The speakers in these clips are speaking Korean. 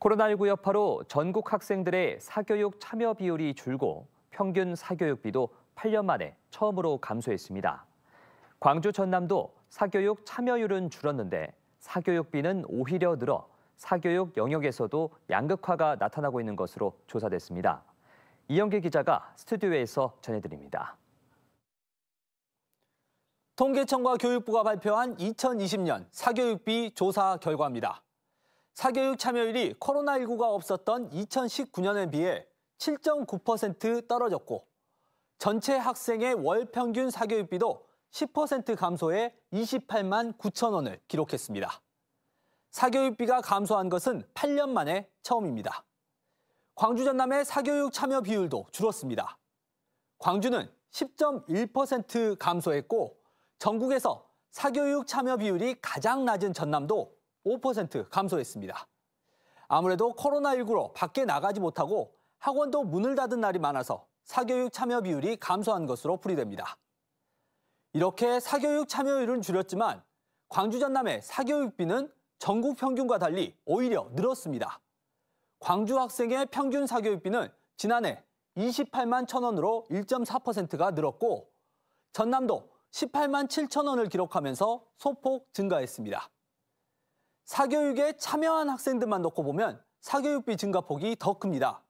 코로나19 여파로 전국 학생들의 사교육 참여 비율이 줄고 평균 사교육비도 8년 만에 처음으로 감소했습니다. 광주 전남도 사교육 참여율은 줄었는데 사교육비는 오히려 늘어 사교육 영역에서도 양극화가 나타나고 있는 것으로 조사됐습니다. 이영길 기자가 스튜디오에서 전해드립니다. 통계청과 교육부가 발표한 2020년 사교육비 조사 결과입니다. 사교육 참여율이 코로나19가 없었던 2019년에 비해 7.9% 떨어졌고 전체 학생의 월 평균 사교육비도 10% 감소해 28만 9천 원을 기록했습니다. 사교육비가 감소한 것은 8년 만에 처음입니다. 광주 전남의 사교육 참여 비율도 줄었습니다. 광주는 10.1% 감소했고 전국에서 사교육 참여 비율이 가장 낮은 전남도 5% 감소했습니다. 아무래도 코로나19로 밖에 나가지 못하고 학원도 문을 닫은 날이 많아서 사교육 참여 비율이 감소한 것으로 풀이됩니다. 이렇게 사교육 참여율은 줄였지만 광주 전남의 사교육비는 전국 평균과 달리 오히려 늘었습니다. 광주 학생의 평균 사교육비는 지난해 28만 1천 원으로 1.4%가 늘었고 전남도 18만 7천 원을 기록하면서 소폭 증가했습니다. 사교육에 참여한 학생들만 놓고 보면 사교육비 증가폭이 더 큽니다.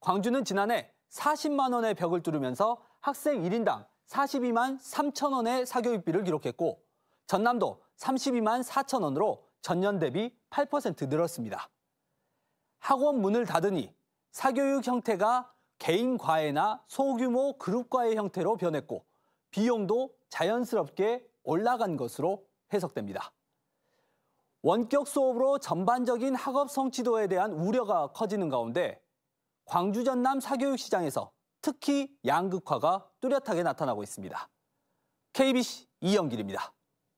광주는 지난해 40만 원의 벽을 뚫으면서 학생 1인당 42만 3천 원의 사교육비를 기록했고 전남도 32만 4천 원으로 전년 대비 8% 늘었습니다. 학원 문을 닫으니 사교육 형태가 개인 과외나 소규모 그룹 과외 형태로 변했고 비용도 자연스럽게 올라간 것으로 해석됩니다. 원격 수업으로 전반적인 학업 성취도에 대한 우려가 커지는 가운데 광주 전남 사교육 시장에서 특히 양극화가 뚜렷하게 나타나고 있습니다. KBC 이영길입니다.